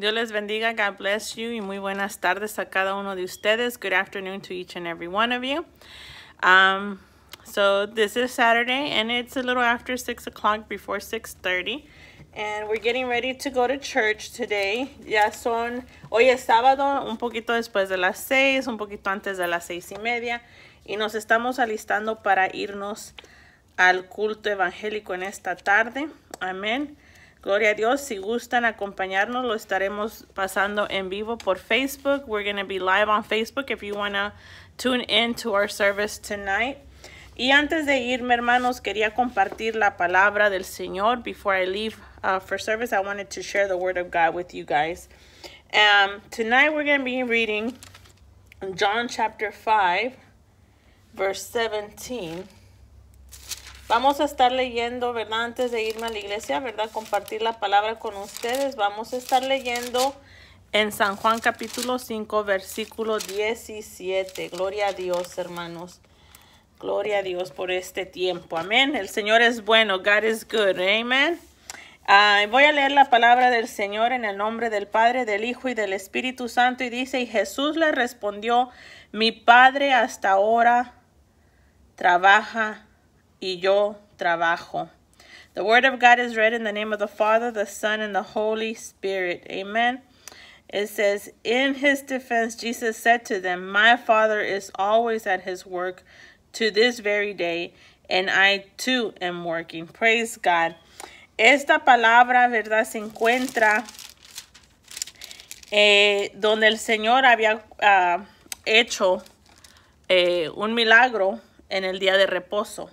Dios les bendiga. God bless you. Y muy buenas tardes a cada uno de ustedes. Good afternoon to each and every one of you. Um, so this is Saturday and it's a little after 6 o'clock before 6.30. And we're getting ready to go to church today. Ya son, hoy es sábado, un poquito después de las 6, un poquito antes de las seis y media. Y nos estamos alistando para irnos al culto evangélico en esta tarde. Amén. Gloria a Dios, si gustan acompañarnos, lo estaremos pasando en vivo por Facebook. We're going to be live on Facebook if you want to tune in to our service tonight. Y antes de irme, hermanos, quería compartir la palabra del Señor. Before I leave uh, for service, I wanted to share the word of God with you guys. Um, tonight we're going to be reading John chapter 5, verse 17. Vamos a estar leyendo, ¿verdad? Antes de irme a la iglesia, ¿verdad? Compartir la palabra con ustedes. Vamos a estar leyendo en San Juan capítulo 5, versículo 17. Gloria a Dios, hermanos. Gloria a Dios por este tiempo. Amén. El Señor es bueno. God is good. Amén. Ah, voy a leer la palabra del Señor en el nombre del Padre, del Hijo y del Espíritu Santo. Y dice, y Jesús le respondió, mi Padre hasta ahora trabaja y yo trabajo. The word of God is read in the name of the Father, the Son, and the Holy Spirit. Amen. It says, In his defense, Jesus said to them, My Father is always at his work to this very day, and I too am working. Praise God. Esta palabra, ¿verdad? Se encuentra eh, donde el Señor había uh, hecho eh, un milagro en el día de reposo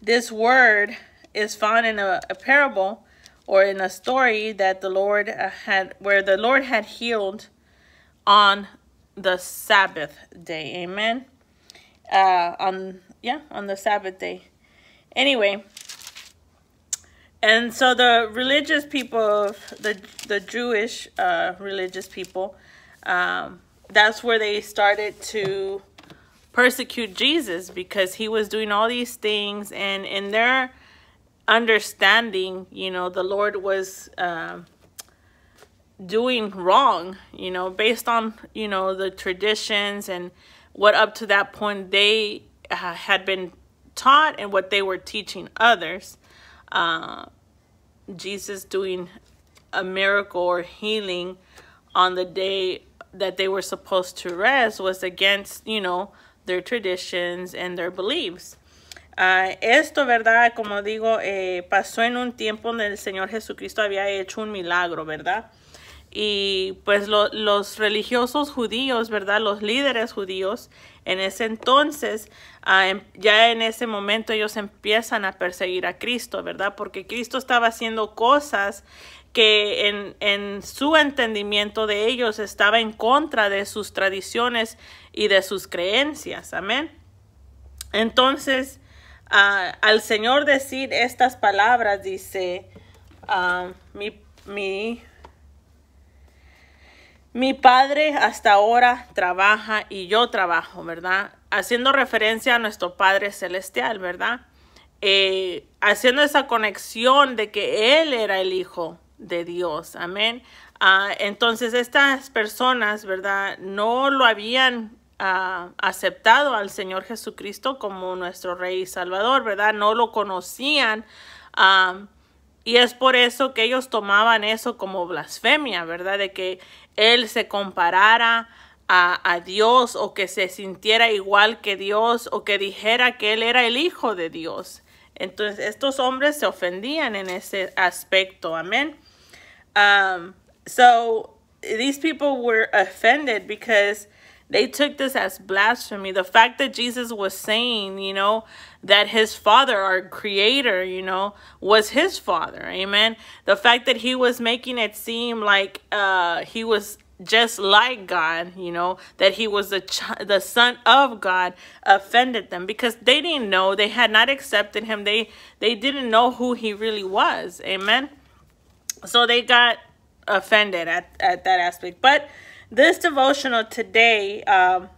this word is found in a, a parable or in a story that the Lord uh, had, where the Lord had healed on the Sabbath day. Amen. Uh, on yeah, on the Sabbath day. Anyway, and so the religious people, the the Jewish uh, religious people, um, that's where they started to persecute Jesus because he was doing all these things and in their understanding, you know, the Lord was uh, doing wrong, you know, based on, you know, the traditions and what up to that point they uh, had been taught and what they were teaching others. Uh, Jesus doing a miracle or healing on the day that they were supposed to rest was against, you know, their traditions and their beliefs. Ah, esto, ¿verdad? Como digo, eh, pasó en un tiempo donde el Señor Jesucristo había hecho un milagro, ¿verdad? Y pues los religiosos judíos, ¿verdad? Los líderes judíos en ese entonces, ah, em, ya en ese momento ellos empiezan a perseguir a Cristo, ¿verdad? Porque Cristo estaba haciendo cosas que en, su entendimiento de ellos estaba en contra de sus tradiciones y de sus creencias. Amén. Entonces, ah, al Señor decir estas palabras, dice, ah, mi, mi, padre hasta ahora trabaja y yo trabajo, ¿verdad? Haciendo referencia a nuestro Padre Celestial, ¿verdad? Eh, haciendo esa conexión de que Él era el Hijo de Dios. Amén. Ah, entonces estas personas, ¿verdad? No lo habían ah, aceptado al Señor Jesucristo como nuestro Rey y Salvador, ¿verdad? No lo conocían. Ah, y es por eso que ellos tomaban eso como blasfemia, ¿verdad? De que Él se comparara a, a, Dios o que se sintiera igual que Dios o que dijera que Él era el Hijo de Dios. Entonces estos hombres se ofendían en ese aspecto, amén. Um, so these people were offended because they took this as blasphemy. The fact that Jesus was saying, you know, that his father, our creator, you know, was his father. Amen. The fact that he was making it seem like uh, he was just like God, you know, that he was the, the son of God offended them because they didn't know. They had not accepted him. They, they didn't know who he really was. Amen. So they got offended at, at that aspect. But this devotional today um,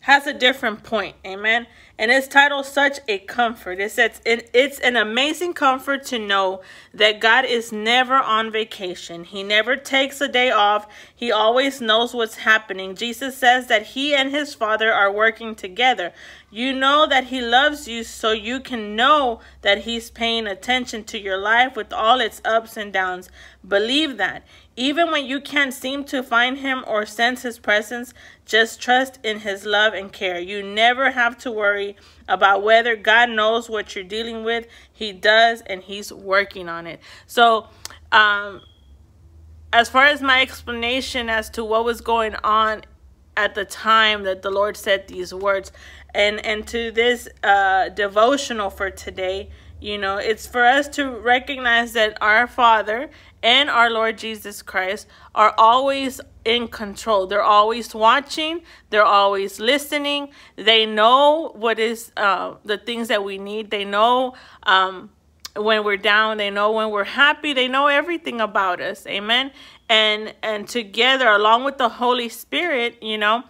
has a different point. Amen and it's titled Such a Comfort. It says, It's an amazing comfort to know that God is never on vacation. He never takes a day off. He always knows what's happening. Jesus says that He and His Father are working together. You know that He loves you, so you can know that He's paying attention to your life with all its ups and downs. Believe that. Even when you can't seem to find him or sense his presence, just trust in his love and care. You never have to worry worry about whether God knows what you're dealing with. He does, and He's working on it. So, um, as far as my explanation as to what was going on at the time that the Lord said these words, and and to this uh, devotional for today, you know, it's for us to recognize that our Father and our Lord Jesus Christ are always in control. They're always watching. They're always listening. They know what is uh, the things that we need. They know um, when we're down. They know when we're happy. They know everything about us. Amen. And and together, along with the Holy Spirit, you know,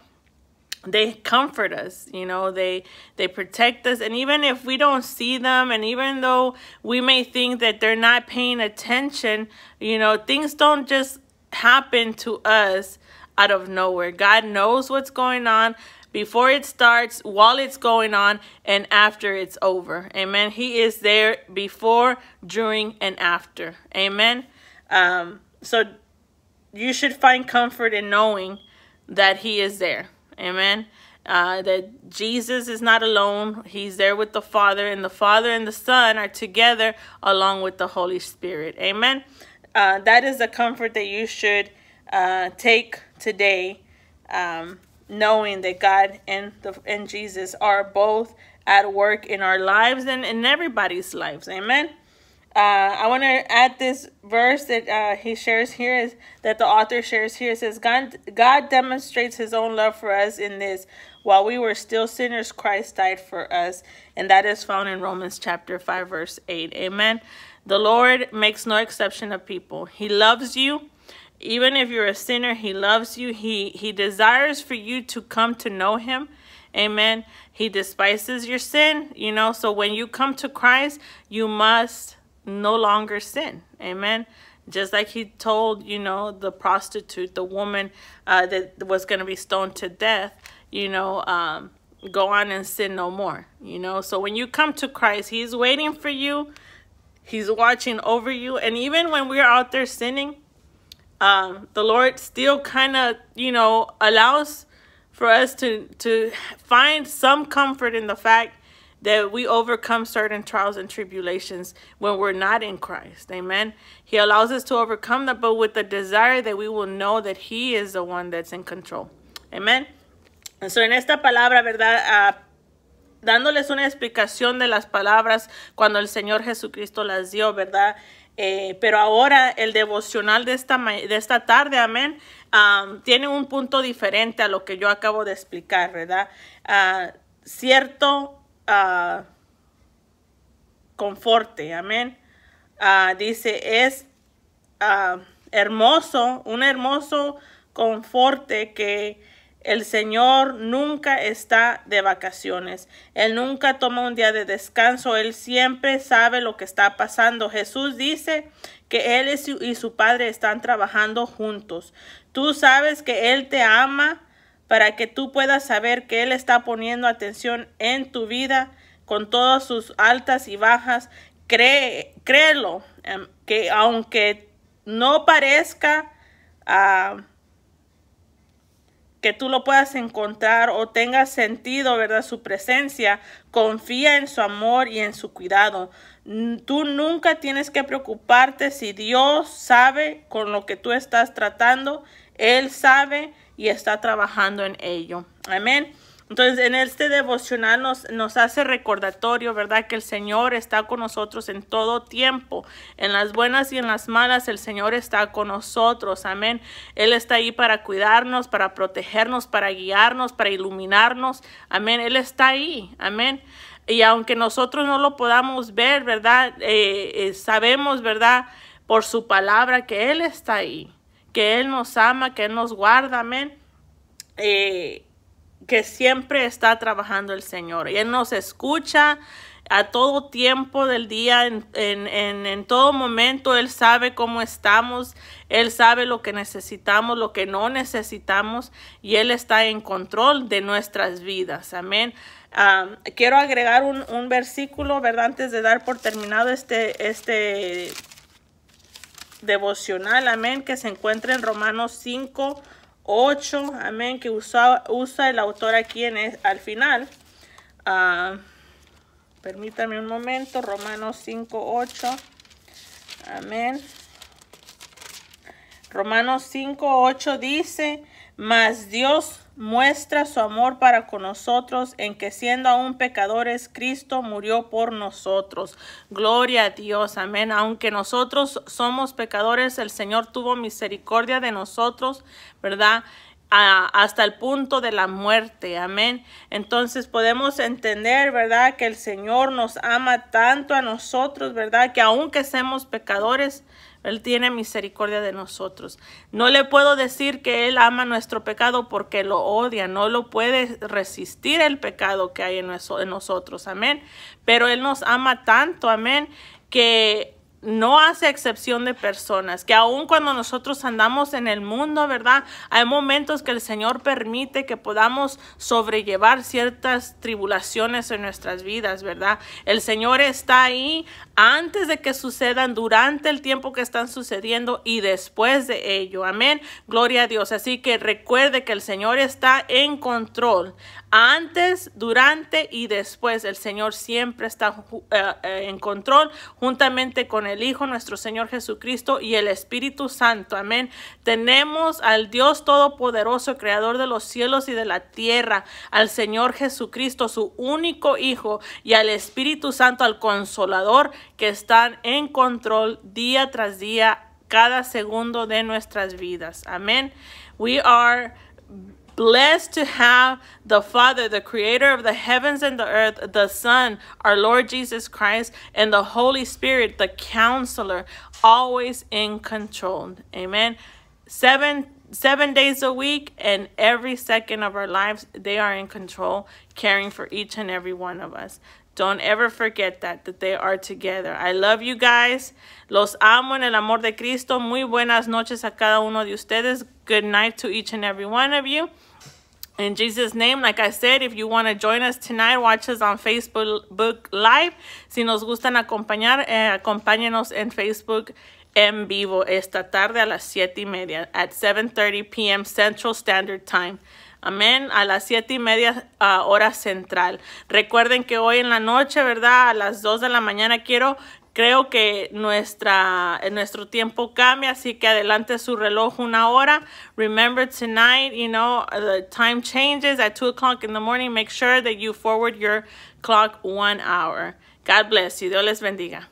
they comfort us you know they they protect us and even if we don't see them and even though we may think that they're not paying attention you know things don't just happen to us out of nowhere god knows what's going on before it starts while it's going on and after it's over amen he is there before during and after amen um so you should find comfort in knowing that he is there Amen. Uh, that Jesus is not alone. He's there with the Father, and the Father and the Son are together along with the Holy Spirit. Amen. Uh, that is the comfort that you should uh, take today, um, knowing that God and the and Jesus are both at work in our lives and in everybody's lives. Amen uh, I want to add this verse that uh, he shares here is that the author shares here. It says, God, God demonstrates his own love for us in this. While we were still sinners, Christ died for us. And that is found in Romans chapter 5, verse 8. Amen. The Lord makes no exception of people. He loves you. Even if you're a sinner, he loves you. He, he desires for you to come to know him. Amen. He despises your sin, you know. So when you come to Christ, you must no longer sin. Amen. Just like he told, you know, the prostitute, the woman uh, that was going to be stoned to death, you know, um, go on and sin no more, you know. So when you come to Christ, he's waiting for you. He's watching over you. And even when we're out there sinning, um, the Lord still kind of, you know, allows for us to, to find some comfort in the fact that we overcome certain trials and tribulations when we're not in Christ. Amen. He allows us to overcome that, but with the desire that we will know that He is the one that's in control. Amen. So, en esta palabra, ¿verdad? Ah, dándoles una explicación de las palabras cuando el Señor Jesucristo las dio, ¿verdad? Eh, pero ahora el devocional de esta, de esta tarde, amén, tiene un punto diferente a lo que yo acabo de explicar, ¿verdad? Ah, cierto Ah, conforte. Amén. Ah, dice, es ah, hermoso, un hermoso conforte que el Señor nunca está de vacaciones. Él nunca toma un día de descanso. Él siempre sabe lo que está pasando. Jesús dice que Él y su Padre están trabajando juntos. Tú sabes que Él te ama para que tú puedas saber que Él está poniendo atención en tu vida con todas sus altas y bajas. Cree, créelo, em, que aunque no parezca ah, que tú lo puedas encontrar o tengas sentido, ¿verdad? Su presencia, confía en su amor y en su cuidado. Tú nunca tienes que preocuparte si Dios sabe con lo que tú estás tratando. Él sabe y está trabajando en ello. Amén. Entonces, en este devocional nos, nos, hace recordatorio, ¿verdad? Que el Señor está con nosotros en todo tiempo. En las buenas y en las malas, el Señor está con nosotros. Amén. Él está ahí para cuidarnos, para protegernos, para guiarnos, para iluminarnos. Amén. Él está ahí. Amén. Y aunque nosotros no lo podamos ver, ¿verdad? Eh, eh, sabemos, ¿verdad? Por su palabra que Él está ahí que Él nos ama, que Él nos guarda, amén. Eh, que siempre está trabajando el Señor. Él nos escucha a todo tiempo del día, en, todo momento. Él sabe cómo estamos, Él sabe lo que necesitamos, lo que no necesitamos, y Él está en control de nuestras vidas. Amén. Ah, quiero agregar un, versículo, ¿verdad? Antes de dar por terminado este, este devocional, amén, que se encuentra en Romanos 5, 8, amén, que usa, el autor aquí e, al final. Ah, permítame un momento, Romanos 5, 8, amén. Romanos 5, 8 dice, mas Dios muestra su amor para con nosotros en que siendo aún pecadores, Cristo murió por nosotros. Gloria a Dios, amén. Aunque nosotros somos pecadores, el Señor tuvo misericordia de nosotros, ¿verdad? hasta el punto de la muerte, amén. Entonces podemos entender, ¿verdad? Que el Señor nos ama tanto a nosotros, ¿verdad? Que aunque seamos pecadores, él tiene misericordia de nosotros. No le puedo decir que Él ama nuestro pecado porque lo odia. No lo puede resistir el pecado que hay en, nosotros. Amén. Pero Él nos ama tanto. Amén. Que no hace excepción de personas, que aun cuando nosotros andamos en el mundo, ¿verdad? Hay momentos que el Señor permite que podamos sobrellevar ciertas tribulaciones en nuestras vidas, ¿verdad? El Señor está ahí antes de que sucedan, durante el tiempo que están sucediendo y después de ello. Amén. Gloria a Dios. Así que recuerde que el Señor está en control. Antes, durante y después, el Señor siempre está eh, eh, en control juntamente con el el Hijo, nuestro Señor Jesucristo y el Espíritu Santo. Amén. Tenemos al Dios Todopoderoso, Creador de los cielos y de la tierra, al Señor Jesucristo, su único Hijo, y al Espíritu Santo, al Consolador, que están en control día tras día, cada segundo de nuestras vidas. Amén. We are blessed to have the Father, the creator of the heavens and the earth, the Son, our Lord Jesus Christ, and the Holy Spirit, the counselor, always in control. Amen. Seven seven days a week and every second of our lives, they are in control, caring for each and every one of us. Don't ever forget that, that they are together. I love you guys. Los amo en el amor de Cristo. Muy buenas noches a cada uno de ustedes. Good night to each and every one of you. In Jesus' name, like I said, if you want to join us tonight, watch us on Facebook Live. Si nos gustan acompañar, eh, acompáñenos en Facebook en vivo esta tarde a las siete y media at 7.30 p.m. Central Standard Time. Amén. A las siete y media ah, hora central. Recuerden que hoy en la noche, ¿verdad? A las dos de la mañana quiero creo que nuestra, eh, nuestro tiempo cambia, así que adelante su reloj una hora. Remember tonight, you know, uh, the time changes at two o'clock in the morning. Make sure that you forward your clock one hour. God bless you. Dios les bendiga.